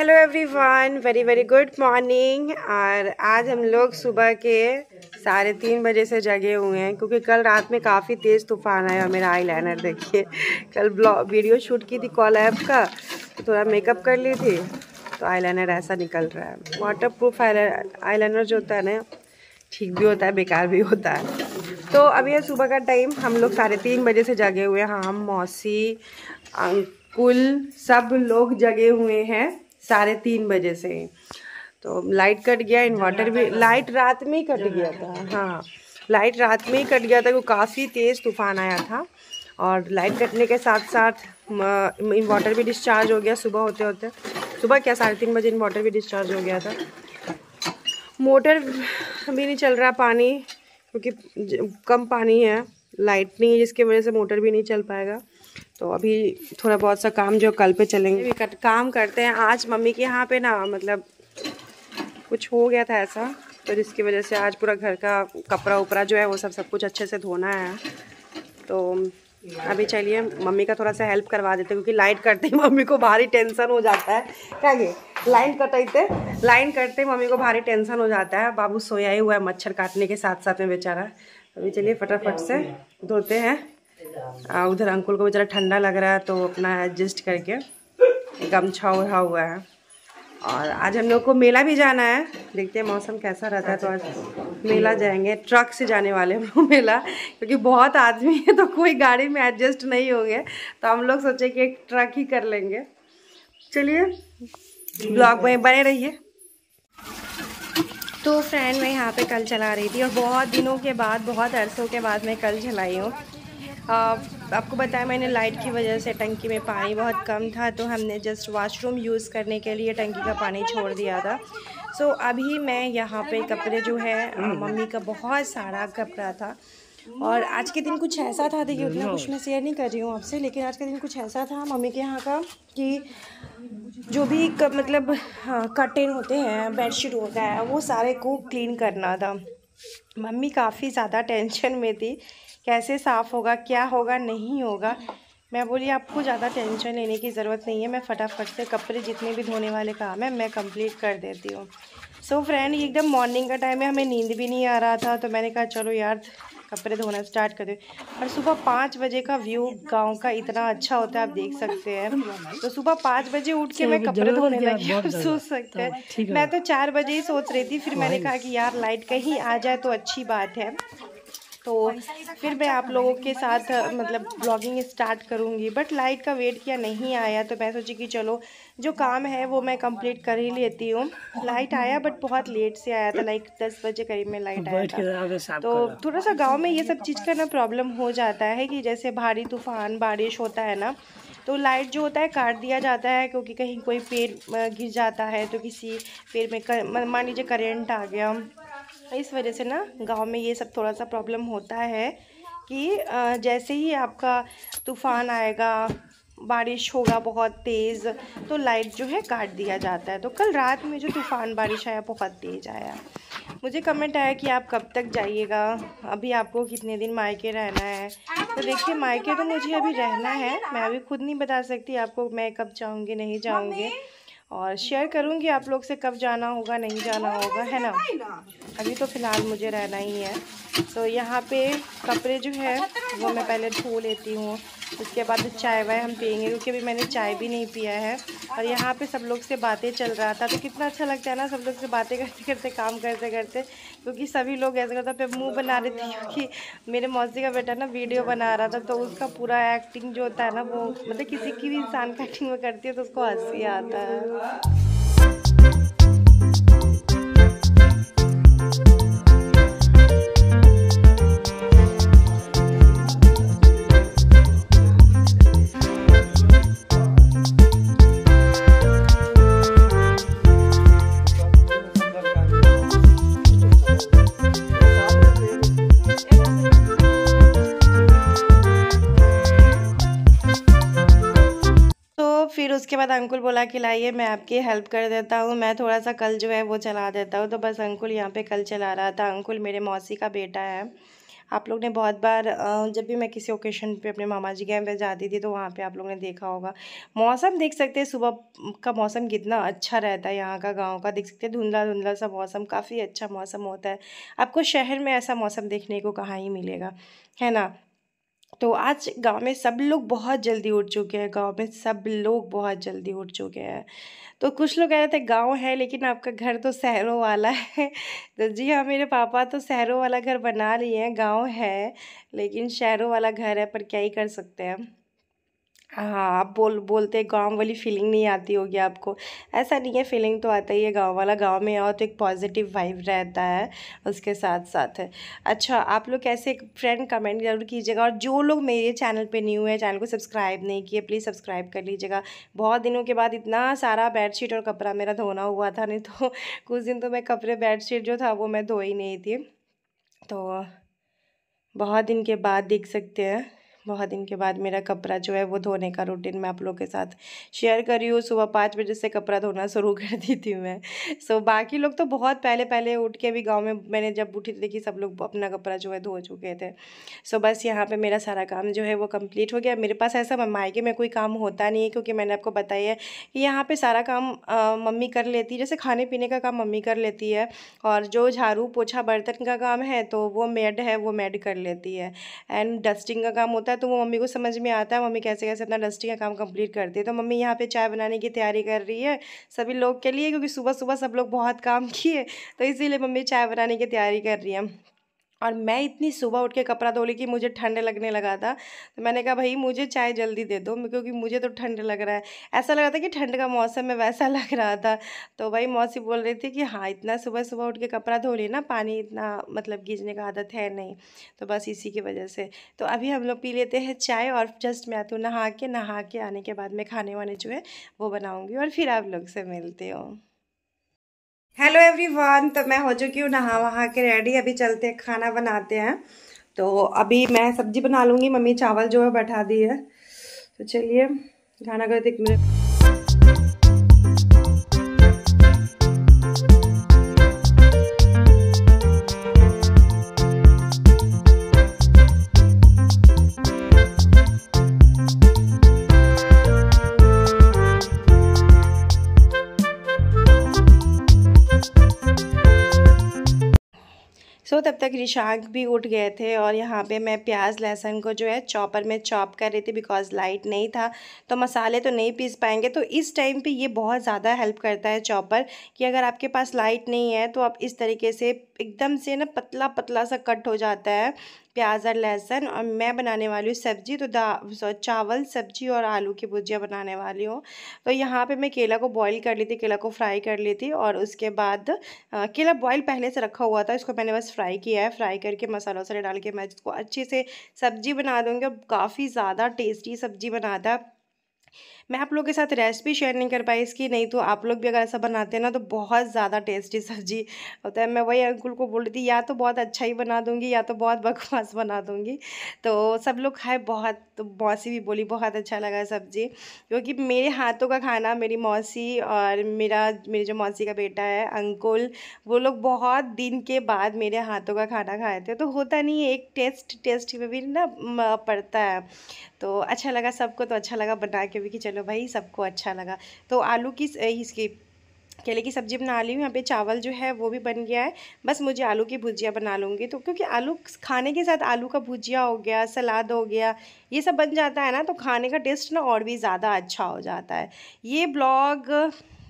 Hello everyone very very good morning और आज हम लोग सुबह के साढ़े तीन बजे से जगे हुए हैं क्योंकि कल रात में काफ़ी तेज़ तूफान आया और मेरा आई लाइनर देखिए कल ब्लॉग वीडियो शूट की थी कॉल ऐप का तो थोड़ा मेकअप कर ली थी तो आई लाइनर ऐसा निकल रहा है वाटर प्रूफ आई लाइनर जो होता है ना ठीक भी होता है बेकार भी होता है तो अभी है सुबह का टाइम हम लोग साढ़े तीन बजे से जगे हुए हैं हम मौसी अंकुल सब लोग जगे हुए हैं साढ़े तीन बजे से तो लाइट कट गया इन्वर्टर भी लाइट हाँ। रात में ही कट गया था हाँ लाइट रात में ही कट गया था वो काफ़ी तेज़ तूफान आया था और लाइट कटने के साथ साथ इन्वर्टर भी डिस्चार्ज हो गया सुबह होते होते सुबह क्या साढ़े तीन बजे इन्वर्टर भी डिस्चार्ज हो गया था मोटर भी नहीं चल रहा पानी क्योंकि कम पानी है लाइट नहीं है जिसकी वजह से मोटर भी नहीं चल पाएगा तो अभी थोड़ा बहुत सा काम जो कल पे चलेंगे कर, काम करते हैं आज मम्मी के यहाँ पे ना मतलब कुछ हो गया था ऐसा तो जिसकी वजह से आज पूरा घर का कपड़ा उपरा जो है वो सब सब कुछ अच्छे से धोना है तो अभी चलिए मम्मी का थोड़ा सा हेल्प करवा देते क्योंकि लाइट करते ही मम्मी को भारी टेंशन हो जाता है क्या ये लाइन कटते लाइन करते मम्मी को भारी टेंशन हो जाता है बाबू सोया ही हुआ है मच्छर काटने के साथ साथ में बेचारा अभी चलिए फटाफट से धोते हैं आ, उधर अंकुल को बेचारा ठंडा लग रहा है तो अपना एडजस्ट करके गमछा उड़ा हुआ है और आज हम लोग को मेला भी जाना है देखते हैं मौसम कैसा रहता है तो आज मेला जाएंगे ट्रक से जाने वाले हम लोग मेला क्योंकि बहुत आदमी है तो कोई गाड़ी में एडजस्ट नहीं होंगे तो हम लोग सोचे कि एक ट्रक ही कर लेंगे चलिए ब्लॉग में बने रहिए तो फ्रेंड मैं यहाँ पे कल चला रही थी और बहुत दिनों के बाद बहुत अरसों के बाद मैं कल चलाई हूँ आपको बताया मैंने लाइट की वजह से टंकी में पानी बहुत कम था तो हमने जस्ट वॉशरूम यूज़ करने के लिए टंकी का पानी छोड़ दिया था सो so, अभी मैं यहाँ पे कपड़े जो है hmm. मम्मी का बहुत सारा कपड़ा था और आज के दिन कुछ ऐसा था देखिए उतना कुछ मैं शेयर नहीं कर रही हूँ आपसे लेकिन आज के दिन कुछ ऐसा था मम्मी के यहाँ का कि जो भी कर, मतलब कर्टेन हाँ, होते हैं बेडशीट होता है वो सारे को क्लीन करना था मम्मी काफ़ी ज़्यादा टेंशन में थी कैसे साफ़ होगा क्या होगा नहीं होगा हम्म। मैं बोली आपको ज़्यादा टेंशन लेने की ज़रूरत नहीं है मैं फटाफट से कपड़े जितने भी धोने वाले काम है मैं कंप्लीट कर देती हूँ सो फ्रेंड एकदम मॉर्निंग का टाइम है हमें नींद भी नहीं आ रहा था तो मैंने कहा चलो यार कपड़े धोना स्टार्ट कर दो और सुबह पाँच बजे का व्यू गांव का इतना अच्छा होता है आप देख सकते हैं तो सुबह पाँच बजे उठ के मैं कपड़े धोने लगी आप सोच सकते हैं तो मैं तो चार बजे ही सोच रही थी फिर मैंने कहा कि यार लाइट कहीं आ जाए तो अच्छी बात है तो फिर मैं आप लोगों के साथ मतलब ब्लॉगिंग स्टार्ट करूँगी बट लाइट का वेट किया नहीं आया तो मैं सोची कि चलो जो काम है वो मैं कंप्लीट कर ही लेती हूँ लाइट आया बट बहुत लेट से आया था लाइक दस बजे करीब में लाइट आया था तो थोड़ा सा गाँव में ये सब चीज़ का ना प्रॉब्लम हो जाता है कि जैसे भारी तूफान बारिश होता है ना तो लाइट जो होता है काट दिया जाता है क्योंकि कहीं कोई पेड़ गिर जाता है तो किसी पेड़ में कर, मान लीजिए करेंट आ गया इस वजह से ना गांव में ये सब थोड़ा सा प्रॉब्लम होता है कि जैसे ही आपका तूफ़ान आएगा बारिश होगा बहुत तेज़ तो लाइट जो है काट दिया जाता है तो कल रात में जो तूफ़ान बारिश आया बहुत तेज़ आया मुझे कमेंट आया कि आप कब तक जाइएगा अभी आपको कितने दिन मायके रहना है तो देखिए मायके तो मुझे अभी रहना है मैं अभी खुद नहीं बता सकती आपको मैं कब जाऊँगी नहीं जाऊँगी और शेयर करूँगी आप लोग से कब जाना होगा नहीं जाना तो होगा है ना अभी तो फ़िलहाल मुझे रहना ही है तो यहाँ पे कपड़े जो है अच्छा, वो मैं पहले धो लेती हूँ उसके बाद चाय वाय हम पियेंगे क्योंकि अभी मैंने चाय भी नहीं पिया है और यहाँ पे सब लोग से बातें चल रहा था तो कितना अच्छा लगता है ना सब लोग से बातें करते करते काम करते करते क्योंकि सभी लोग ऐसे करते फिर मुँह बना रहे थे क्योंकि मेरे मौसी का बेटा ना वीडियो बना रहा था तो उसका पूरा एक्टिंग जो होता है ना वो मतलब किसी की भी इंसान का एक्टिंग में करती है तो उसको हंसी आता है बाद अंकुल बोला कि लाइए मैं आपकी हेल्प कर देता हूँ मैं थोड़ा सा कल जो है वो चला देता हूँ तो बस अंकुल यहाँ पे कल चला रहा था अंकुल मेरे मौसी का बेटा है आप लोग ने बहुत बार जब भी मैं किसी ओकेशन पे अपने मामा जी के यहाँ पे जाती थी तो वहाँ पे आप लोग ने देखा होगा मौसम देख सकते हैं सुबह का मौसम कितना अच्छा रहता है यहाँ का गांव का देख सकते हैं धुंधला धुंधला सा मौसम काफ़ी अच्छा मौसम होता है आपको शहर में ऐसा मौसम देखने को कहाँ ही मिलेगा है ना तो आज गांव में सब लोग बहुत जल्दी उठ चुके हैं गांव में सब लोग बहुत जल्दी उठ चुके हैं तो कुछ लोग कह रहे थे गांव है लेकिन आपका घर तो शहरों वाला है तो जी हाँ मेरे पापा तो शहरों वाला घर बना लिए हैं गांव है लेकिन शहरों वाला घर है पर क्या ही कर सकते हैं हाँ आप बोल बोलते गांव वाली फीलिंग नहीं आती होगी आपको ऐसा नहीं है फीलिंग तो आता ही है गांव वाला गांव में आओ तो एक पॉजिटिव वाइब रहता है उसके साथ साथ अच्छा आप लोग कैसे एक फ्रेंड कमेंट जरूर कीजिएगा और जो लोग मेरे चैनल पे न्यू है चैनल को सब्सक्राइब नहीं किए प्लीज़ सब्सक्राइब कर लीजिएगा बहुत दिनों के बाद इतना सारा बेड और कपड़ा मेरा धोना हुआ था नहीं तो कुछ दिन तो मैं कपड़े बेड जो था वो मैं धो ही नहीं थी तो बहुत दिन के बाद देख सकते हैं बहुत दिन के बाद मेरा कपड़ा जो है वो धोने का रूटीन मैं आप लोगों के साथ शेयर कर रही हूँ सुबह पाँच बजे से कपड़ा धोना शुरू कर दी थी मैं सो so, बाकी लोग तो बहुत पहले पहले उठ के भी गाँव में मैंने जब उठी थी देखी सब लोग अपना कपड़ा जो है धो चुके थे सो so, बस यहाँ पर मेरा सारा काम जो है वो कम्प्लीट हो गया मेरे पास ऐसा मायके में कोई काम होता नहीं है क्योंकि मैंने आपको बताया है कि यहाँ पर सारा काम मम्मी कर लेती है जैसे खाने पीने का काम मम्मी कर लेती है और जो झाड़ू पोछा बर्तन का काम है तो वो मेड है वो मेड कर लेती है एंड डस्टिंग का काम होता होता है तो वो मम्मी को समझ में आता है मम्मी कैसे कैसे अपना डस्टी का काम कंप्लीट करती है तो मम्मी यहाँ पे चाय बनाने की तैयारी कर रही है सभी लोग के लिए क्योंकि सुबह सुबह सब लोग बहुत काम किए तो इसीलिए मम्मी चाय बनाने की तैयारी कर रही है और मैं इतनी सुबह उठ के कपड़ा धो ली कि मुझे ठंड लगने लगा था तो मैंने कहा भाई मुझे चाय जल्दी दे दो क्योंकि मुझे तो ठंड लग रहा है ऐसा लग रहा था कि ठंड का मौसम है वैसा लग रहा था तो भाई मौसी बोल रही थी कि हाँ इतना सुबह सुबह उठ के कपड़ा धो ना पानी इतना मतलब गीजने का आदत है नहीं तो बस इसी की वजह से तो अभी हम लोग पी लेते हैं चाय और जस्ट मैं तो नहा के नहा के आने के बाद में खाने वाने जो है वो बनाऊँगी और फिर आप लोग से मिलते हो हेलो एवरीवन तो मैं हो चुकी हूँ नहा वहा के रेडी अभी चलते हैं खाना बनाते हैं तो अभी मैं सब्जी बना लूँगी मम्मी चावल जो है बैठा दी है तो चलिए खाना करते एक मिनट कृषांक भी उठ गए थे और यहाँ पे मैं प्याज लहसुन को जो है चॉपर में चॉप कर रही थी बिकॉज लाइट नहीं था तो मसाले तो नहीं पीस पाएंगे तो इस टाइम पे ये बहुत ज़्यादा हेल्प करता है चॉपर कि अगर आपके पास लाइट नहीं है तो आप इस तरीके से एकदम से ना पतला पतला सा कट हो जाता है प्याज और लहसुन और मैं बनाने वाली हूँ सब्जी तो दा चावल सब्जी और आलू की भुजिया बनाने वाली हूँ तो यहाँ पे मैं केला को बॉईल कर ली थी केला को फ्राई कर ली थी और उसके बाद आ, केला बॉईल पहले से रखा हुआ था इसको मैंने बस फ्राई किया है फ्राई करके मसालों से डाल के मैं इसको अच्छे से सब्जी बना दूँगी काफ़ी ज़्यादा टेस्टी सब्जी बनाता मैं आप लोगों के साथ रेसिपी शेयर नहीं कर पाई इसकी नहीं तो आप लोग भी अगर ऐसा बनाते हैं ना तो बहुत ज़्यादा टेस्टी सब्जी होता है मैं वही अंकुल को बोल रही थी या तो बहुत अच्छा ही बना दूँगी या तो बहुत बकवास बना दूँगी तो सब लोग खाए बहुत तो मौसी भी बोली बहुत अच्छा लगा सब्जी क्योंकि मेरे हाथों का खाना मेरी मौसी और मेरा मेरी जो मौसी का बेटा है अंकुल वो लोग बहुत दिन के बाद मेरे हाथों का खाना खाए थे तो होता नहीं है एक टेस्ट टेस्ट में भी ना पड़ता है तो अच्छा लगा सबको तो अच्छा लगा बना के भी कि चलो चलो भाई सबको अच्छा लगा तो आलू की इसकी केले की सब्ज़ी बना ली हूँ यहाँ पे चावल जो है वो भी बन गया है बस मुझे आलू की भुजिया बना लूँगी तो क्योंकि आलू खाने के साथ आलू का भुजिया हो गया सलाद हो गया ये सब बन जाता है ना तो खाने का टेस्ट ना और भी ज़्यादा अच्छा हो जाता है ये ब्लॉग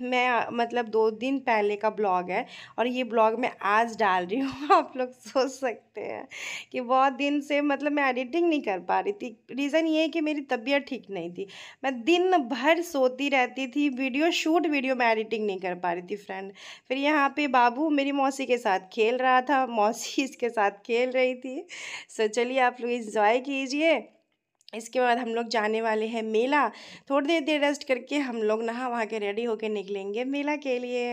मैं मतलब दो दिन पहले का ब्लॉग है और ये ब्लॉग मैं आज डाल रही हूँ आप लोग सोच सकते हैं कि बहुत दिन से मतलब मैं एडिटिंग नहीं कर पा रही थी रीज़न ये है कि मेरी तबीयत ठीक नहीं थी मैं दिन भर सोती रहती थी वीडियो शूट वीडियो मैं एडिटिंग नहीं कर पा रही थी फ्रेंड फिर यहाँ पे बाबू मेरी मौसी के साथ खेल रहा था मौसी इसके साथ खेल रही थी सो चलिए आप लोग इन्जॉय कीजिए इसके बाद हम लोग जाने वाले हैं मेला थोड़ी देर देर रेस्ट करके हम लोग नहा वहाँ के रेडी होके निकलेंगे मेला के लिए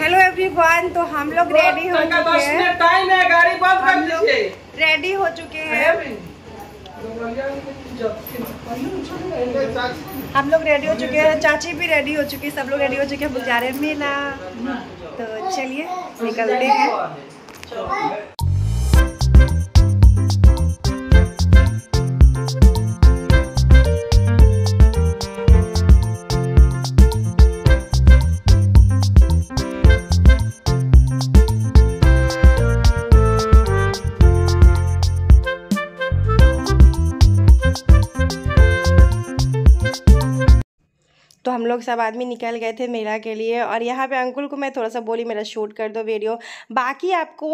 हेलो एवरीवन तो हम लोग रेडी हो चुके हैं टाइम है गाड़ी बंद कर दीजिए रेडी हो चुके हैं हम लोग रेडी हो चुके हैं चाची भी रेडी हो चुकी है सब लोग रेडी हो चुके हैं जा रहे हैं मेला तो चलिए निकलते हैं लोग सब आदमी निकल गए थे मेला के लिए और यहाँ पे अंकुल को मैं थोड़ा सा बोली मेरा शूट कर दो वीडियो बाकी आपको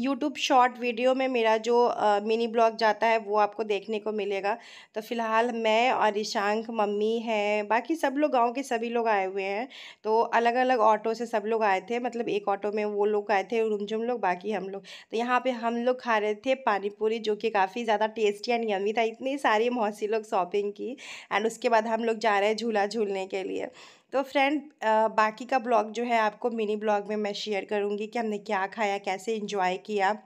यूट्यूब शॉर्ट वीडियो में मेरा जो आ, मिनी ब्लॉग जाता है वो आपको देखने को मिलेगा तो फिलहाल मैं और ईशांक मम्मी हैं बाकी सब लोग गाँव के सभी लोग आए हुए हैं तो अलग अलग ऑटो से सब लोग आए थे मतलब एक ऑटो में वो लोग आए थे रुमझुम लोग बाकी हम लोग तो यहाँ पर हम लोग खा रहे थे पानीपुरी जो कि काफ़ी ज़्यादा टेस्टी एंड यमी था इतनी सारी मौसी लोग शॉपिंग की एंड उसके बाद हम लोग जा रहे हैं झूला झूलने के लिए तो फ्रेंड बाकी का ब्लॉग जो है आपको मिनी ब्लॉग में मैं शेयर करूँगी कि हमने क्या खाया कैसे इंजॉय किया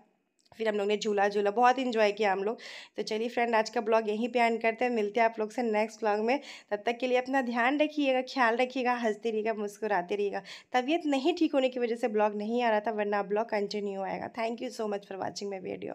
फिर हम लोग ने झूला झूला बहुत इन्जॉय किया हम लोग तो चलिए फ्रेंड आज का ब्लॉग यहीं पे एंड करते हैं मिलते हैं आप लोग से नेक्स्ट ब्लॉग में तब तक के लिए अपना ध्यान रखिएगा ख्याल रखिएगा हंसते रहिएगा मुस्कुराते रहिएगा तबीयत नहीं ठीक होने की वजह से ब्लॉग नहीं आ रहा था वरना ब्लॉग कंटिन्यू आएगा thank you so much for watching my video